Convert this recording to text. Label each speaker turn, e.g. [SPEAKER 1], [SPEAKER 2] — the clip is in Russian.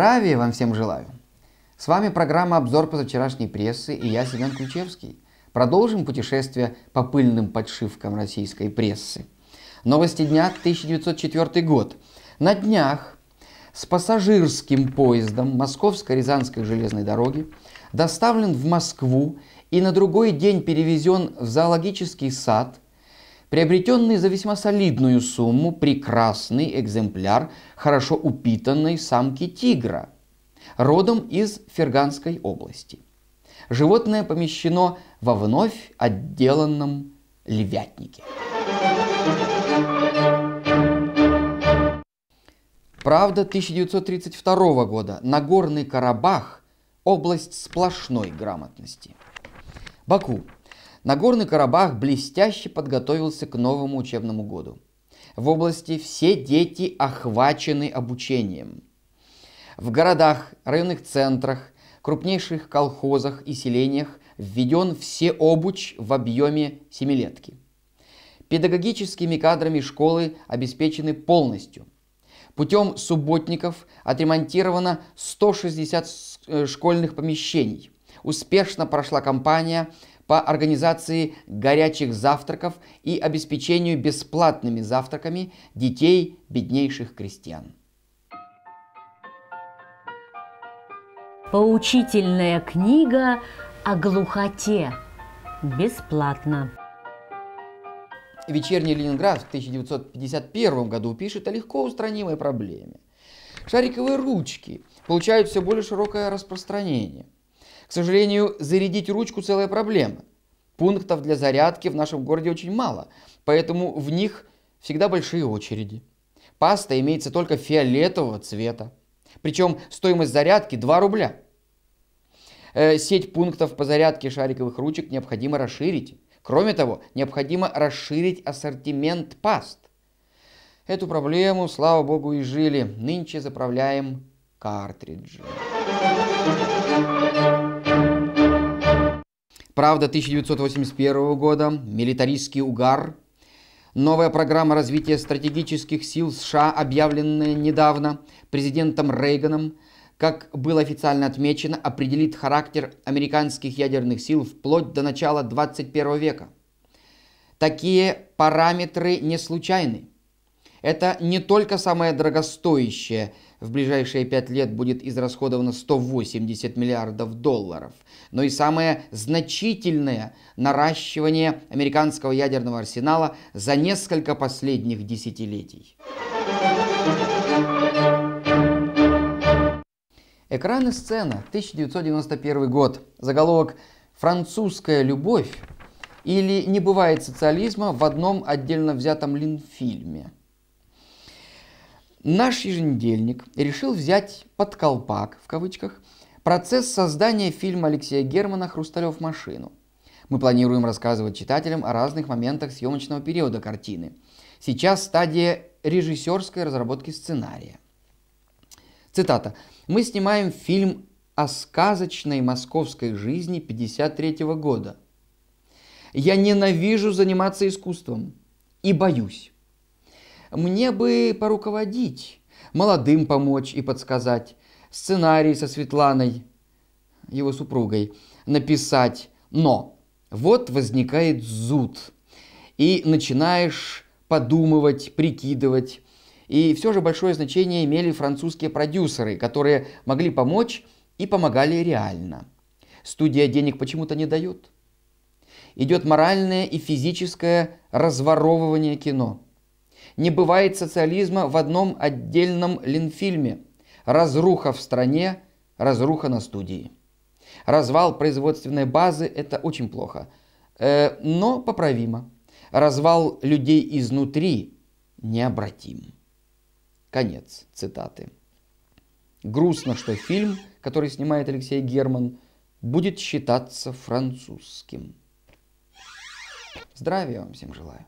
[SPEAKER 1] Здравия вам всем желаю! С вами программа «Обзор позавчерашней прессы» и я, Семен Ключевский. Продолжим путешествие по пыльным подшивкам российской прессы. Новости дня 1904 год. На днях с пассажирским поездом Московско-Рязанской железной дороги доставлен в Москву и на другой день перевезен в зоологический сад – приобретенный за весьма солидную сумму прекрасный экземпляр хорошо упитанной самки тигра, родом из Ферганской области. Животное помещено во вновь отделанном львятнике. Правда 1932 года. Нагорный Карабах – область сплошной грамотности. Баку. Нагорный Карабах блестяще подготовился к новому учебному году. В области все дети охвачены обучением. В городах, районных центрах, крупнейших колхозах и селениях введен всеобуч в объеме семилетки. Педагогическими кадрами школы обеспечены полностью. Путем субботников отремонтировано 160 э, школьных помещений. Успешно прошла кампания по организации горячих завтраков и обеспечению бесплатными завтраками детей беднейших крестьян. Поучительная книга о глухоте. Бесплатно. Вечерний Ленинград в 1951 году пишет о легко устранимой проблеме. Шариковые ручки получают все более широкое распространение – к сожалению, зарядить ручку – целая проблема. Пунктов для зарядки в нашем городе очень мало, поэтому в них всегда большие очереди. Паста имеется только фиолетового цвета. Причем стоимость зарядки 2 рубля. Э, сеть пунктов по зарядке шариковых ручек необходимо расширить. Кроме того, необходимо расширить ассортимент паст. Эту проблему, слава богу, и жили. Нынче заправляем картриджи. Правда 1981 года, милитаристский угар, новая программа развития стратегических сил США, объявленная недавно президентом Рейганом, как было официально отмечено, определит характер американских ядерных сил вплоть до начала 21 века. Такие параметры не случайны. Это не только самое дорогостоящее, в ближайшие пять лет будет израсходовано 180 миллиардов долларов, но и самое значительное наращивание американского ядерного арсенала за несколько последних десятилетий. Экран и сцена, 1991 год. Заголовок «Французская любовь» или «Не бывает социализма» в одном отдельно взятом линфильме – Наш еженедельник решил взять под колпак, в кавычках, процесс создания фильма Алексея Германа «Хрусталев машину». Мы планируем рассказывать читателям о разных моментах съемочного периода картины. Сейчас стадия режиссерской разработки сценария. Цитата. «Мы снимаем фильм о сказочной московской жизни 53 года. Я ненавижу заниматься искусством и боюсь. Мне бы поруководить, молодым помочь и подсказать, сценарий со Светланой, его супругой, написать. Но вот возникает зуд, и начинаешь подумывать, прикидывать. И все же большое значение имели французские продюсеры, которые могли помочь и помогали реально. Студия денег почему-то не дает. Идет моральное и физическое разворовывание кино – не бывает социализма в одном отдельном Ленфильме. Разруха в стране, разруха на студии. Развал производственной базы – это очень плохо, э, но поправимо. Развал людей изнутри необратим. Конец цитаты. Грустно, что фильм, который снимает Алексей Герман, будет считаться французским. Здравия вам всем желаю.